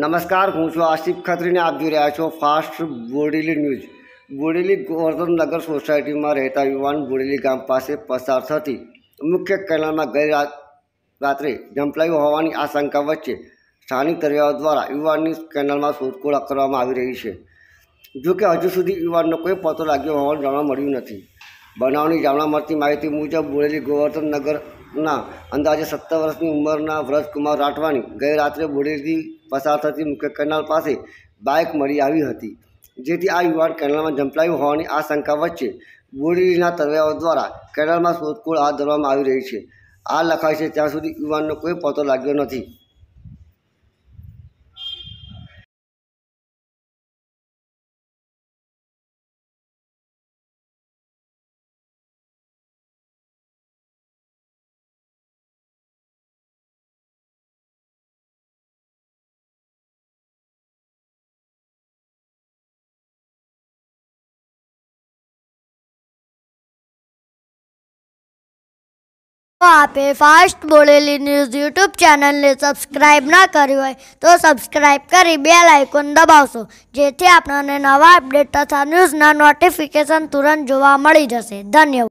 નમસ્કાર હું છું આસિફ ખત્રીને આપ જોઈ રહ્યા છો ફાસ્ટ બોડેલી ન્યૂઝ બોરેલી ગોવર્ધન નગર સોસાયટીમાં રહેતા યુવાન બોરેલી ગામ પાસે પસાર થતી મુખ્ય કેનાલમાં ગઈ રાત્રે ઝંપલાયું હોવાની આશંકા વચ્ચે સ્થાનિક દરિયાઓ દ્વારા યુવાનની કેનાલમાં શોધખોળ કરવામાં આવી રહી છે જો કે હજુ સુધી યુવાનનો કોઈ પતો લાગ્યો હોવાનું જાણવા મળ્યું નથી બનાવની જાણવા મળતી માહિતી મુજબ બોરેલી ગોવર્ધન નગર ના અંદાજે સત્તર વર્ષની ઉંમરના વ્રજકુમાર રાઠવાની ગઈ રાત્રે બોડેથી પસાર થતી મુખ્ય કેનાલ પાસે બાઇક મળી આવી હતી જેથી આ યુવાન કેનાલમાં ઝંપલાયું હોવાની આશંકા વચ્ચે બોડેલીના તરવૈયાઓ દ્વારા કેનાલમાં શોધખોળ હાથ ધરવામાં આવી રહી છે આ લખાય છે ત્યાં સુધી યુવાનનો કોઈ પતો લાગ્યો નથી તો આપે ફાસ્ટ બોલેલી ન્યૂઝ યુટ્યુબ ચેનલને સબસ્ક્રાઇબ ના કરી હોય તો સબસ્ક્રાઇબ કરી બે લાઇકોન દબાવશો જેથી આપણને નવા અપડેટ તથા ન્યૂઝના નોટિફિકેશન તુરંત જોવા મળી જશે ધન્યવાદ